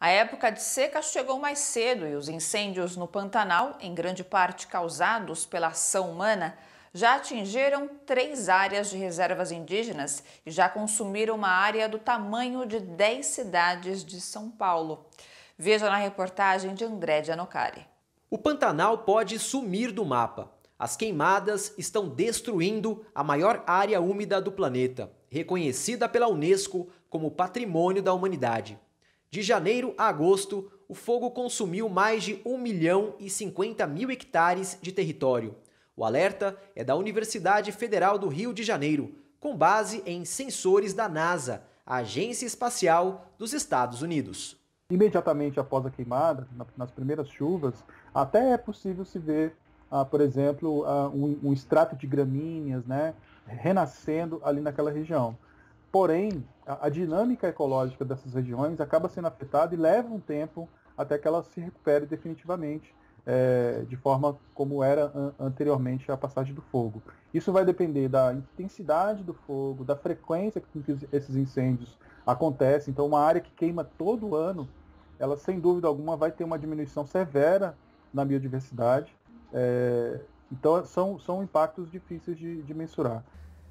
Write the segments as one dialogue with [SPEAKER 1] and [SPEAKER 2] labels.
[SPEAKER 1] A época de seca chegou mais cedo e os incêndios no Pantanal, em grande parte causados pela ação humana, já atingiram três áreas de reservas indígenas e já consumiram uma área do tamanho de dez cidades de São Paulo. Veja na reportagem de André Gianocari.
[SPEAKER 2] O Pantanal pode sumir do mapa. As queimadas estão destruindo a maior área úmida do planeta, reconhecida pela Unesco como Patrimônio da Humanidade. De janeiro a agosto, o fogo consumiu mais de 1 milhão e 50 mil hectares de território. O alerta é da Universidade Federal do Rio de Janeiro, com base em sensores da NASA, a Agência Espacial
[SPEAKER 1] dos Estados Unidos. Imediatamente após a queimada, nas primeiras chuvas, até é possível se ver, ah, por exemplo, ah, um, um, extrato de gramíneas né, renascendo ali naquela região. Porém, a, a dinâmica ecológica dessas regiões acaba sendo afetada e leva um tempo até que ela se recupere definitivamente, é, de forma como era an anteriormente a passagem do fogo. Isso vai depender da intensidade do fogo, da frequência com que esses incêndios acontecem. Então, uma área que queima todo ano, ela sem dúvida alguma vai ter uma diminuição severa na biodiversidade. É, então, são, são impactos difíceis de, de mensurar.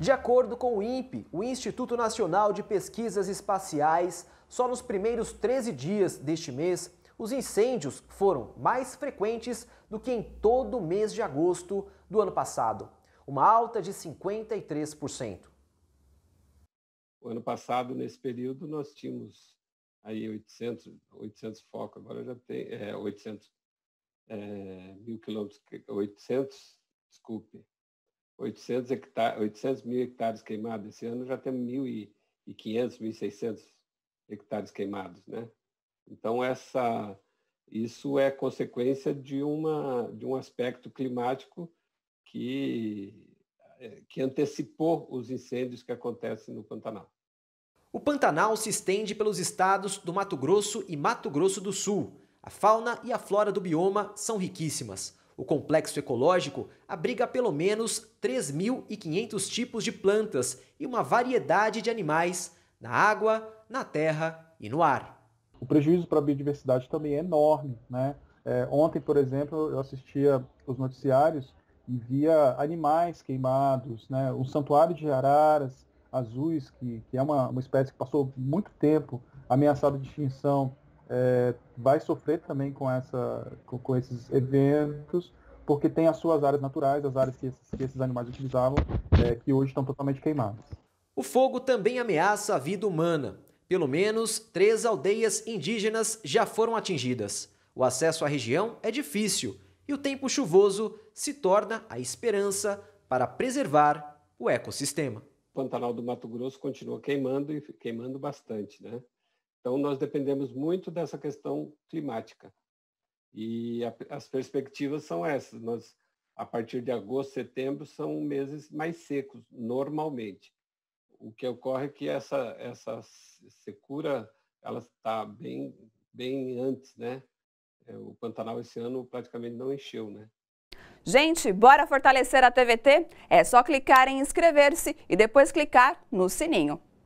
[SPEAKER 2] De acordo com o INPE, o Instituto Nacional de Pesquisas Espaciais, só nos primeiros 13 dias deste mês, os incêndios foram mais frequentes do que em todo o mês de agosto do ano passado, uma alta de 53%.
[SPEAKER 3] O ano passado, nesse período, nós tínhamos aí 800, 800 focos, agora já tem é, 800 é, mil quilômetros, 800, desculpe, 800, hectares, 800 mil hectares queimados esse ano, já temos 1.500, 1.600 hectares queimados, né? Então, essa, isso é consequência de, uma, de um aspecto climático que, eh, que antecipou os incêndios que acontecem no Pantanal. O Pantanal se estende pelos
[SPEAKER 2] estados do Mato Grosso e Mato Grosso do Sul. A fauna e a flora do bioma são riquíssimas. O complexo ecológico abriga pelo menos 3.500 tipos de plantas e uma variedade de animais na água, na terra
[SPEAKER 1] e no ar. O prejuízo para a biodiversidade também é enorme. Né? É, ontem, por exemplo, eu assistia os noticiários e via animais queimados, né? um santuário de araras azuis, que, que é uma, uma espécie que passou muito tempo ameaçada de extinção, é, vai sofrer também com, essa, com, com, esses eventos, porque tem as suas áreas naturais, as áreas que esses, que esses animais utilizavam, é, que hoje estão totalmente queimadas.
[SPEAKER 2] O fogo também ameaça a vida humana. Pelo menos três aldeias indígenas já foram atingidas. O acesso à região é difícil e o tempo chuvoso se torna a esperança para preservar o ecossistema.
[SPEAKER 3] O Pantanal do Mato Grosso continua queimando e queimando bastante, né? Então, nós dependemos muito dessa questão climática. E a, as perspectivas são essas. Nós, a partir de agosto, setembro, são meses mais secos, normalmente. O que ocorre é que essa, essa secura ela está bem, bem antes, né? É, o Pantanal esse ano praticamente não encheu, né?
[SPEAKER 1] Gente, bora fortalecer a TVT? É só clicar em inscrever-se e depois clicar no sininho.